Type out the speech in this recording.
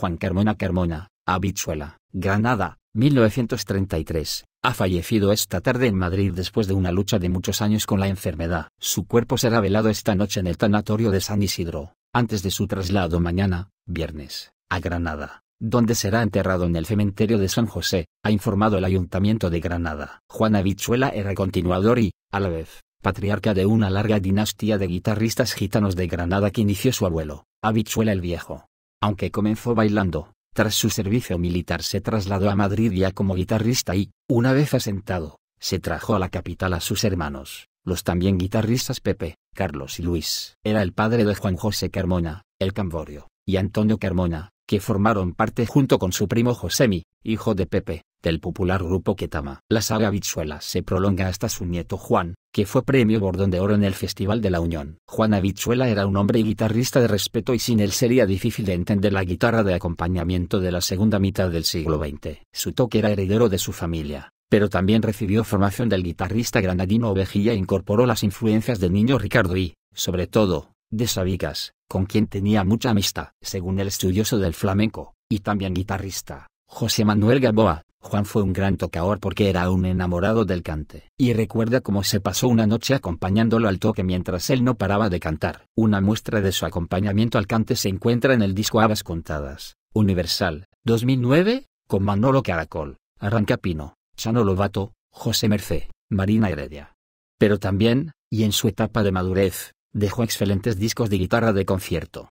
Juan Carmona Carmona, Habichuela, Granada, 1933. Ha fallecido esta tarde en Madrid después de una lucha de muchos años con la enfermedad. Su cuerpo será velado esta noche en el tanatorio de San Isidro, antes de su traslado mañana, viernes, a Granada, donde será enterrado en el cementerio de San José, ha informado el Ayuntamiento de Granada. Juan Habichuela era continuador y, a la vez, patriarca de una larga dinastía de guitarristas gitanos de Granada que inició su abuelo, Habichuela el Viejo aunque comenzó bailando, tras su servicio militar se trasladó a Madrid ya como guitarrista y, una vez asentado, se trajo a la capital a sus hermanos, los también guitarristas Pepe, Carlos y Luis. Era el padre de Juan José Carmona, el Camborio, y Antonio Carmona, que formaron parte junto con su primo Josemi, hijo de Pepe, del popular grupo Ketama. La saga Habichuela se prolonga hasta su nieto Juan, que fue premio Bordón de Oro en el Festival de la Unión. Juan Habichuela era un hombre y guitarrista de respeto y sin él sería difícil de entender la guitarra de acompañamiento de la segunda mitad del siglo XX. Su toque era heredero de su familia, pero también recibió formación del guitarrista granadino Ovejilla e incorporó las influencias del niño Ricardo y, sobre todo, de Sabicas, con quien tenía mucha amistad, según el estudioso del flamenco, y también guitarrista, José Manuel Gaboa Juan fue un gran tocador porque era un enamorado del cante. Y recuerda cómo se pasó una noche acompañándolo al toque mientras él no paraba de cantar. Una muestra de su acompañamiento al cante se encuentra en el disco Habas Contadas, Universal, 2009, con Manolo Caracol, Arranca Pino, Chano Lobato, José Mercé, Marina Heredia. Pero también, y en su etapa de madurez, dejó excelentes discos de guitarra de concierto.